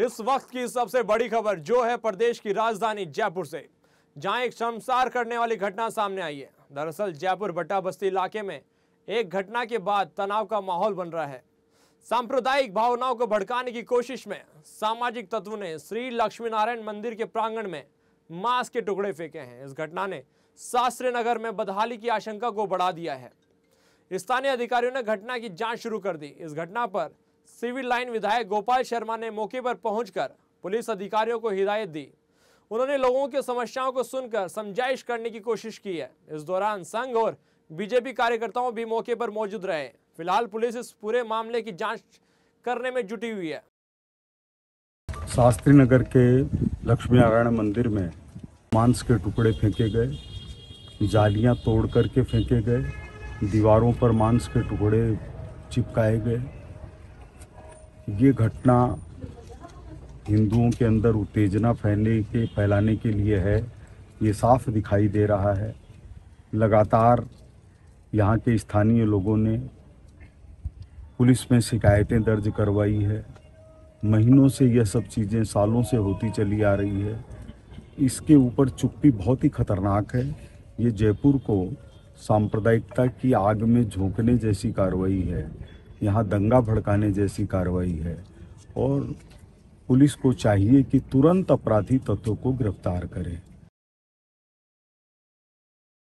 इस वक्त की सबसे बड़ी खबर जो है प्रदेश की राजधानी जयपुर से जहां एक शमसार करने वाली घटना सामने आई है दरअसल जयपुर बट्टा बस्ती इलाके में एक घटना के बाद तनाव का माहौल बन रहा है सांप्रदायिक भावनाओं को भड़काने की कोशिश में सामाजिक तत्वों ने श्री लक्ष्मी नारायण मंदिर के प्रांगण में मांस के टुकड़े फेंके हैं इस घटना ने शास्त्री नगर में बदहाली की आशंका को बढ़ा दिया है स्थानीय अधिकारियों ने घटना की जांच शुरू कर दी इस घटना पर सिविल लाइन विधायक गोपाल शर्मा ने मौके पर पहुंचकर पुलिस अधिकारियों को हिदायत दी उन्होंने लोगों की समस्याओं को सुनकर समझाइश करने की कोशिश की है इस दौरान संघ और बीजेपी कार्यकर्ताओं भी मौके पर मौजूद रहे फिलहाल पुलिस इस पूरे मामले की जांच करने में जुटी हुई है शास्त्री नगर के लक्ष्मी नारायण मंदिर में मांस के टुकड़े फेंके गए जालियां तोड़ करके फेंके गए दीवारों पर मांस के टुकड़े चिपकाए गए ये घटना हिंदुओं के अंदर उत्तेजना फैलने के फैलाने के लिए है ये साफ दिखाई दे रहा है लगातार यहाँ के स्थानीय लोगों ने पुलिस में शिकायतें दर्ज करवाई है महीनों से यह सब चीज़ें सालों से होती चली आ रही है इसके ऊपर चुप्पी बहुत ही खतरनाक है ये जयपुर को सांप्रदायिकता की आग में झोंकने जैसी कार्रवाई है यहाँ दंगा भड़काने जैसी कार्रवाई है और पुलिस को चाहिए कि तुरंत अपराधी तत्वों को गिरफ्तार करें